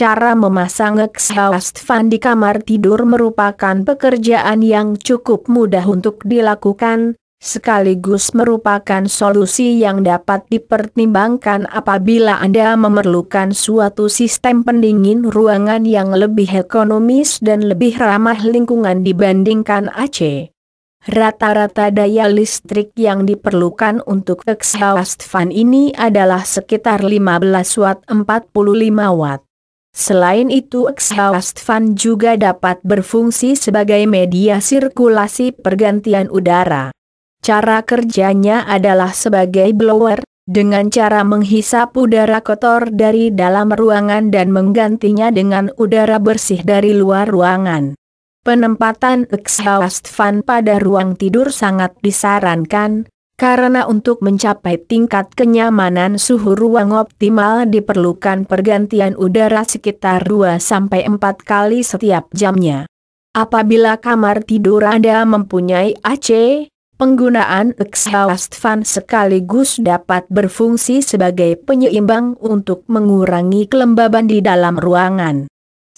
Cara memasang exhaust fan di kamar tidur merupakan pekerjaan yang cukup mudah untuk dilakukan, sekaligus merupakan solusi yang dapat dipertimbangkan apabila Anda memerlukan suatu sistem pendingin ruangan yang lebih ekonomis dan lebih ramah lingkungan dibandingkan AC. Rata-rata daya listrik yang diperlukan untuk exhaust fan ini adalah sekitar 15 watt 45 watt. Selain itu exhaust fan juga dapat berfungsi sebagai media sirkulasi pergantian udara. Cara kerjanya adalah sebagai blower, dengan cara menghisap udara kotor dari dalam ruangan dan menggantinya dengan udara bersih dari luar ruangan. Penempatan exhaust fan pada ruang tidur sangat disarankan, karena untuk mencapai tingkat kenyamanan suhu ruang optimal diperlukan pergantian udara sekitar 2-4 kali setiap jamnya. Apabila kamar tidur Anda mempunyai AC, penggunaan exhaust fan sekaligus dapat berfungsi sebagai penyeimbang untuk mengurangi kelembaban di dalam ruangan.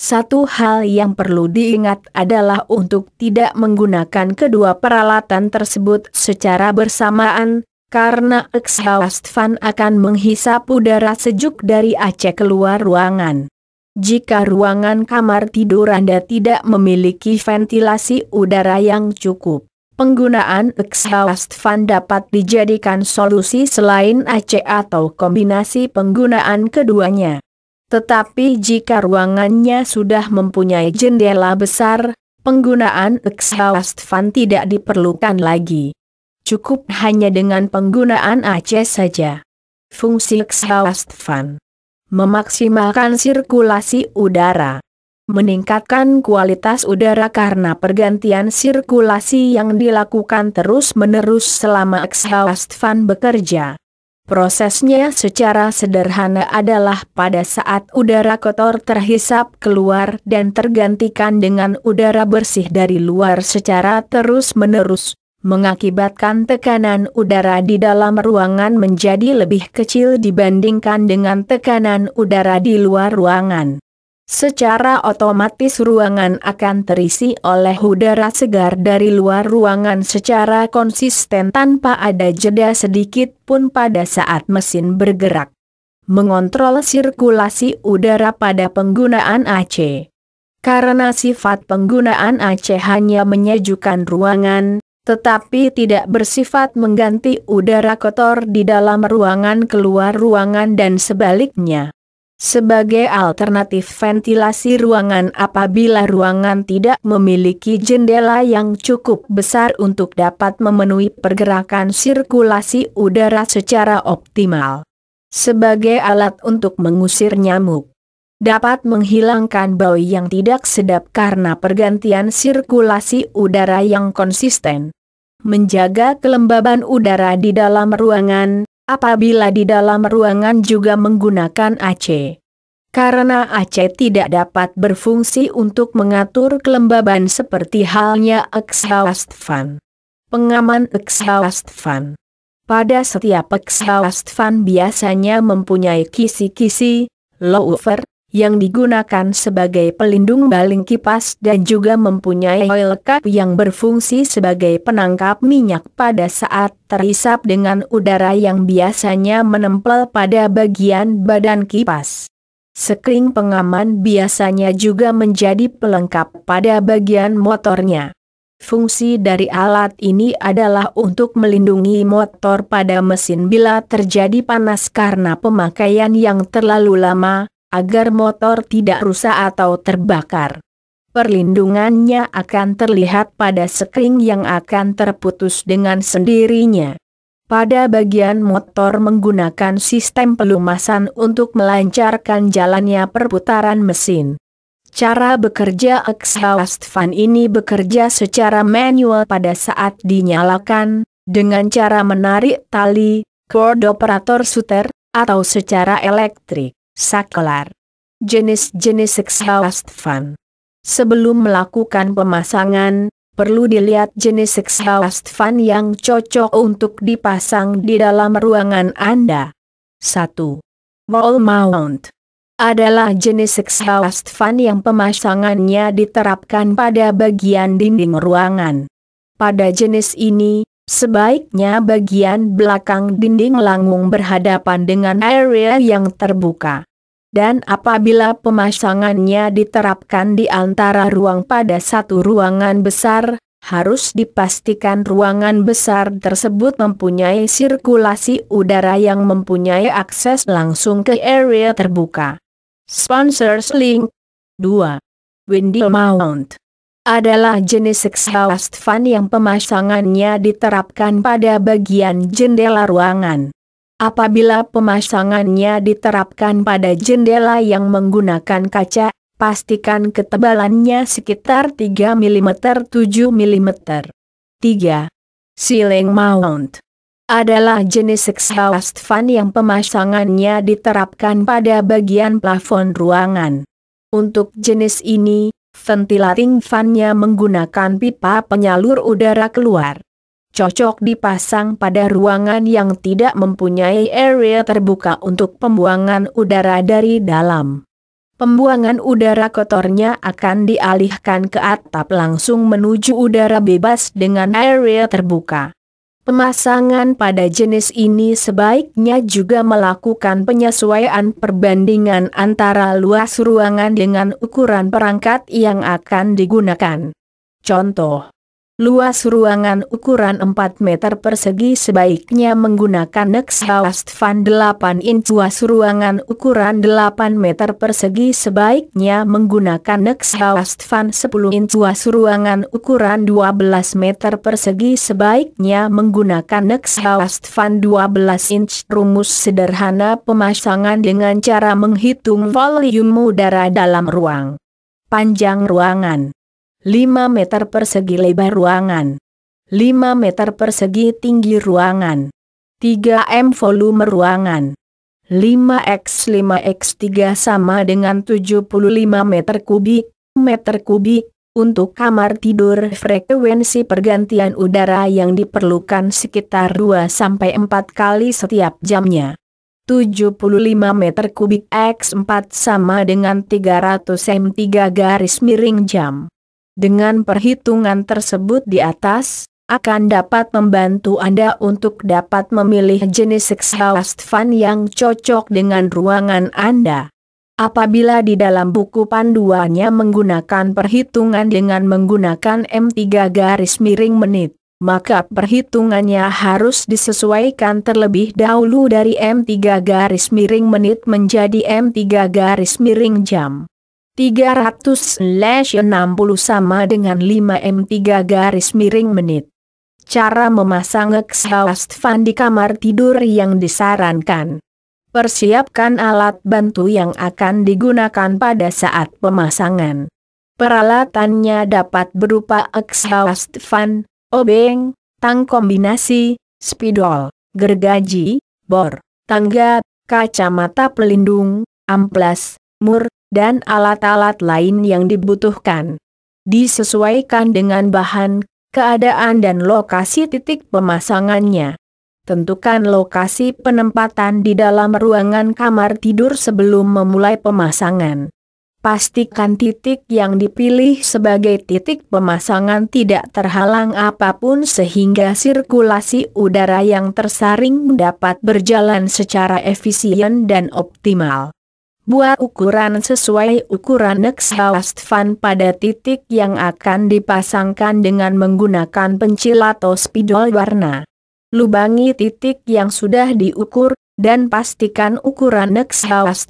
Satu hal yang perlu diingat adalah untuk tidak menggunakan kedua peralatan tersebut secara bersamaan, karena exhaust fan akan menghisap udara sejuk dari Aceh keluar ruangan. Jika ruangan kamar tidur Anda tidak memiliki ventilasi udara yang cukup, penggunaan exhaust fan dapat dijadikan solusi selain AC atau kombinasi penggunaan keduanya. Tetapi jika ruangannya sudah mempunyai jendela besar, penggunaan exhaust fan tidak diperlukan lagi. Cukup hanya dengan penggunaan AC saja. Fungsi exhaust fan Memaksimalkan sirkulasi udara meningkatkan kualitas udara karena pergantian sirkulasi yang dilakukan terus-menerus selama exhaust fan bekerja. Prosesnya secara sederhana adalah pada saat udara kotor terhisap keluar dan tergantikan dengan udara bersih dari luar secara terus-menerus, mengakibatkan tekanan udara di dalam ruangan menjadi lebih kecil dibandingkan dengan tekanan udara di luar ruangan. Secara otomatis ruangan akan terisi oleh udara segar dari luar ruangan secara konsisten tanpa ada jeda sedikit pun pada saat mesin bergerak. Mengontrol sirkulasi udara pada penggunaan AC. Karena sifat penggunaan AC hanya menyejukkan ruangan, tetapi tidak bersifat mengganti udara kotor di dalam ruangan keluar ruangan dan sebaliknya sebagai alternatif ventilasi ruangan apabila ruangan tidak memiliki jendela yang cukup besar untuk dapat memenuhi pergerakan sirkulasi udara secara optimal. Sebagai alat untuk mengusir nyamuk dapat menghilangkan bau yang tidak sedap karena pergantian sirkulasi udara yang konsisten. Menjaga kelembaban udara di dalam ruangan, apabila di dalam ruangan juga menggunakan AC. Karena AC tidak dapat berfungsi untuk mengatur kelembaban seperti halnya exhaust fan. Pengaman exhaust fan. Pada setiap exhaust fan biasanya mempunyai kisi-kisi, lower, yang digunakan sebagai pelindung baling kipas dan juga mempunyai oil cup yang berfungsi sebagai penangkap minyak pada saat terisap dengan udara yang biasanya menempel pada bagian badan kipas. Sekring pengaman biasanya juga menjadi pelengkap pada bagian motornya. Fungsi dari alat ini adalah untuk melindungi motor pada mesin bila terjadi panas karena pemakaian yang terlalu lama, agar motor tidak rusak atau terbakar. Perlindungannya akan terlihat pada sekring yang akan terputus dengan sendirinya. Pada bagian motor menggunakan sistem pelumasan untuk melancarkan jalannya perputaran mesin. Cara bekerja exhaust fan ini bekerja secara manual pada saat dinyalakan, dengan cara menarik tali, cord operator suter, atau secara elektrik sakelar. Jenis-jenis fan. Sebelum melakukan pemasangan, perlu dilihat jenis fan yang cocok untuk dipasang di dalam ruangan Anda. 1. Wall mount adalah jenis exhaust fan yang pemasangannya diterapkan pada bagian dinding ruangan. Pada jenis ini, Sebaiknya bagian belakang dinding langung berhadapan dengan area yang terbuka. Dan apabila pemasangannya diterapkan di antara ruang pada satu ruangan besar, harus dipastikan ruangan besar tersebut mempunyai sirkulasi udara yang mempunyai akses langsung ke area terbuka. Sponsors Link 2. Windy Mount adalah jenis exhaust fan yang pemasangannya diterapkan pada bagian jendela ruangan. Apabila pemasangannya diterapkan pada jendela yang menggunakan kaca, pastikan ketebalannya sekitar 3 mm 7 mm. 3. Ceiling mount adalah jenis exhaust fan yang pemasangannya diterapkan pada bagian plafon ruangan. Untuk jenis ini, Ventilating fan-nya menggunakan pipa penyalur udara keluar. Cocok dipasang pada ruangan yang tidak mempunyai area terbuka untuk pembuangan udara dari dalam. Pembuangan udara kotornya akan dialihkan ke atap langsung menuju udara bebas dengan area terbuka. Pemasangan pada jenis ini sebaiknya juga melakukan penyesuaian perbandingan antara luas ruangan dengan ukuran perangkat yang akan digunakan. Contoh Luas ruangan ukuran 4 meter persegi sebaiknya menggunakan exhaust fan 8 inch. Luas ruangan ukuran 8 meter persegi sebaiknya menggunakan exhaust fan 10 inch. Luas ruangan ukuran 12 meter persegi sebaiknya menggunakan exhaust fan 12 inch. Rumus sederhana pemasangan dengan cara menghitung volume udara dalam ruang. Panjang ruangan 5 meter persegi lebar ruangan, 5 meter persegi tinggi ruangan, 3M volume ruangan. 5x 5x 3 sama dengan 75 meter kubik, meter kubik, untuk kamar tidur frekuensi pergantian udara yang diperlukan sekitar 2-4 kali setiap jamnya. 75 meter kubik x 4 sama dengan 300 m 3 garis miring jam. Dengan perhitungan tersebut di atas, akan dapat membantu Anda untuk dapat memilih jenis exhaust fan yang cocok dengan ruangan Anda. Apabila di dalam buku panduannya menggunakan perhitungan dengan menggunakan M3 garis miring menit, maka perhitungannya harus disesuaikan terlebih dahulu dari M3 garis miring menit menjadi M3 garis miring jam. 300-60 sama dengan 5M3 garis miring menit. Cara memasang exhaust fan di kamar tidur yang disarankan. Persiapkan alat bantu yang akan digunakan pada saat pemasangan. Peralatannya dapat berupa exhaust fan, obeng, tang kombinasi, spidol, gergaji, bor, tangga, kacamata pelindung, amplas, mur, dan alat-alat lain yang dibutuhkan. Disesuaikan dengan bahan, keadaan dan lokasi titik pemasangannya. Tentukan lokasi penempatan di dalam ruangan kamar tidur sebelum memulai pemasangan. Pastikan titik yang dipilih sebagai titik pemasangan tidak terhalang apapun sehingga sirkulasi udara yang tersaring dapat berjalan secara efisien dan optimal buat ukuran sesuai ukuran fan pada titik yang akan dipasangkan dengan menggunakan pencil atau spidol warna. Lubangi titik yang sudah diukur, dan pastikan ukuran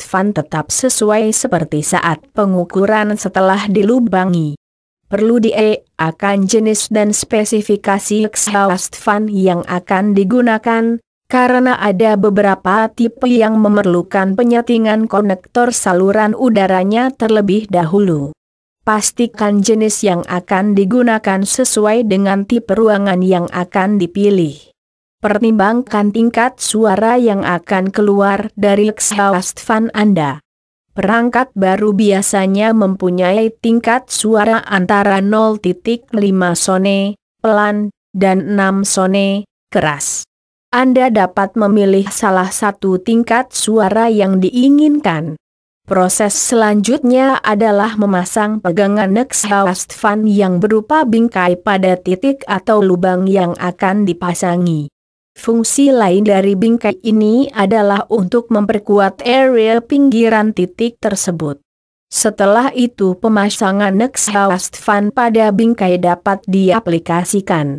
fan tetap sesuai seperti saat pengukuran setelah dilubangi perlu die akan jenis dan spesifikasi exhaust fan yang akan digunakan, karena ada beberapa tipe yang memerlukan penyetingan konektor saluran udaranya terlebih dahulu. Pastikan jenis yang akan digunakan sesuai dengan tipe ruangan yang akan dipilih. Pertimbangkan tingkat suara yang akan keluar dari exhaust fan Anda. Perangkat baru biasanya mempunyai tingkat suara antara 0.5 sone, pelan, dan 6 sone, keras. Anda dapat memilih salah satu tingkat suara yang diinginkan. Proses selanjutnya adalah memasang pegangan exhaust fan yang berupa bingkai pada titik atau lubang yang akan dipasangi. Fungsi lain dari bingkai ini adalah untuk memperkuat area pinggiran titik tersebut. Setelah itu pemasangan exhaust fan pada bingkai dapat diaplikasikan.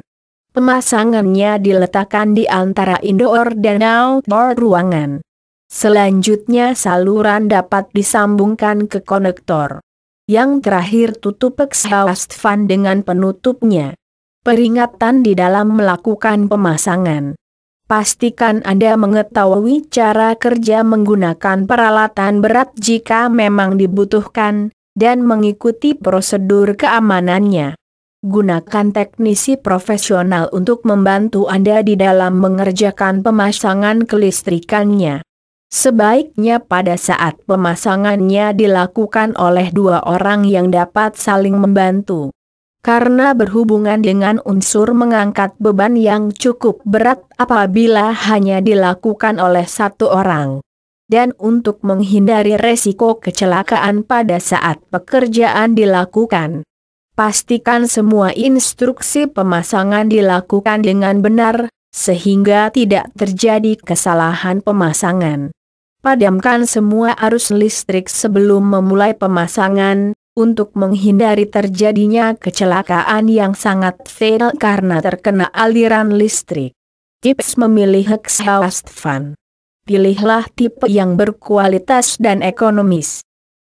Pemasangannya diletakkan di antara indoor dan outdoor ruangan. Selanjutnya saluran dapat disambungkan ke konektor. Yang terakhir tutup exhaust fan dengan penutupnya. Peringatan di dalam melakukan pemasangan. Pastikan Anda mengetahui cara kerja menggunakan peralatan berat jika memang dibutuhkan, dan mengikuti prosedur keamanannya. Gunakan teknisi profesional untuk membantu Anda di dalam mengerjakan pemasangan kelistrikannya. Sebaiknya pada saat pemasangannya dilakukan oleh dua orang yang dapat saling membantu. Karena berhubungan dengan unsur mengangkat beban yang cukup berat apabila hanya dilakukan oleh satu orang. Dan untuk menghindari resiko kecelakaan pada saat pekerjaan dilakukan pastikan semua instruksi pemasangan dilakukan dengan benar, sehingga tidak terjadi kesalahan pemasangan. Padamkan semua arus listrik sebelum memulai pemasangan, untuk menghindari terjadinya kecelakaan yang sangat fatal karena terkena aliran listrik. Tips memilih exhaust fan. Pilihlah tipe yang berkualitas dan ekonomis.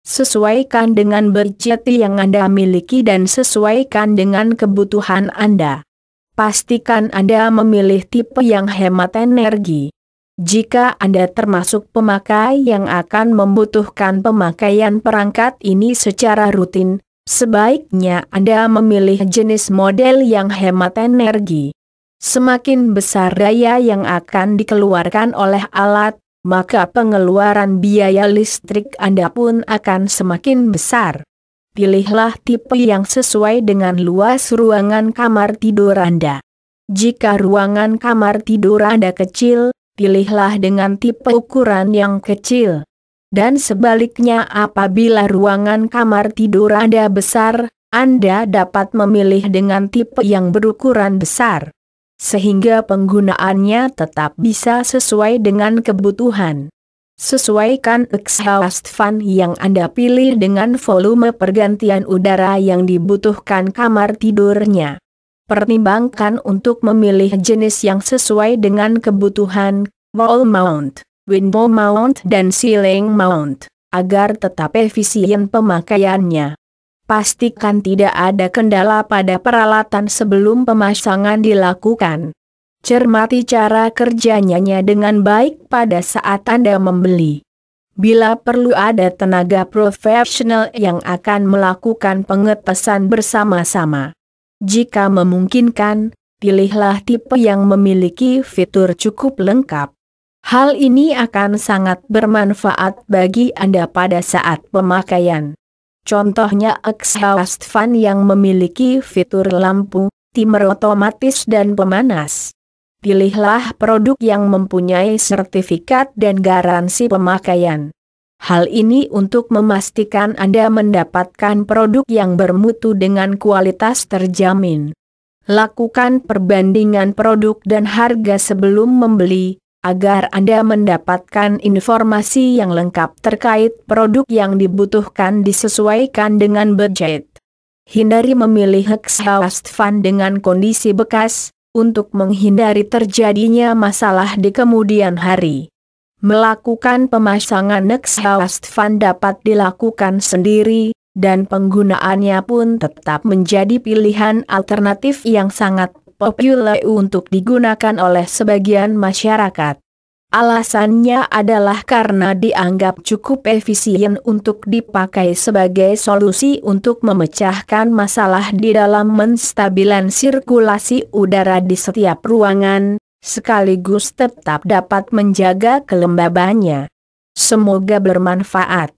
Sesuaikan dengan budget yang Anda miliki dan sesuaikan dengan kebutuhan Anda. Pastikan Anda memilih tipe yang hemat energi. Jika Anda termasuk pemakai yang akan membutuhkan pemakaian perangkat ini secara rutin, sebaiknya Anda memilih jenis model yang hemat energi. Semakin besar daya yang akan dikeluarkan oleh alat, maka pengeluaran biaya listrik Anda pun akan semakin besar. Pilihlah tipe yang sesuai dengan luas ruangan kamar tidur Anda. Jika ruangan kamar tidur Anda kecil, pilihlah dengan tipe ukuran yang kecil. Dan sebaliknya apabila ruangan kamar tidur Anda besar, Anda dapat memilih dengan tipe yang berukuran besar sehingga penggunaannya tetap bisa sesuai dengan kebutuhan. Sesuaikan exhaust fan yang Anda pilih dengan volume pergantian udara yang dibutuhkan kamar tidurnya. Pertimbangkan untuk memilih jenis yang sesuai dengan kebutuhan, wall mount, window mount dan ceiling mount, agar tetap efisien pemakaiannya pastikan tidak ada kendala pada peralatan sebelum pemasangan dilakukan. Cermati cara kerjanya dengan baik pada saat Anda membeli. Bila perlu ada tenaga profesional yang akan melakukan pengetesan bersama-sama. Jika memungkinkan, pilihlah tipe yang memiliki fitur cukup lengkap. Hal ini akan sangat bermanfaat bagi Anda pada saat pemakaian. Contohnya exhaust fan yang memiliki fitur lampu, timer otomatis dan pemanas. Pilihlah produk yang mempunyai sertifikat dan garansi pemakaian. Hal ini untuk memastikan Anda mendapatkan produk yang bermutu dengan kualitas terjamin. Lakukan perbandingan produk dan harga sebelum membeli, agar Anda mendapatkan informasi yang lengkap terkait produk yang dibutuhkan disesuaikan dengan budget. Hindari memilih exhaust fan dengan kondisi bekas, untuk menghindari terjadinya masalah di kemudian hari. Melakukan pemasangan exhaust fan dapat dilakukan sendiri, dan penggunaannya pun tetap menjadi pilihan alternatif yang sangat populer untuk digunakan oleh sebagian masyarakat. Alasannya adalah karena dianggap cukup efisien untuk dipakai sebagai solusi untuk memecahkan masalah di dalam menstabilan sirkulasi udara di setiap ruangan, sekaligus tetap dapat menjaga kelembabannya. Semoga bermanfaat.